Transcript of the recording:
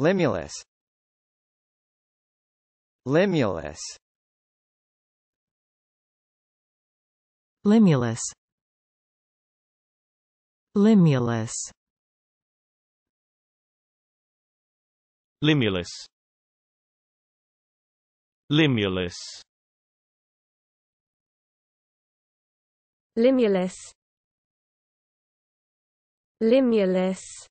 Limulus Limulus Limulus Limulus Limulus Limulus Limulus Limulus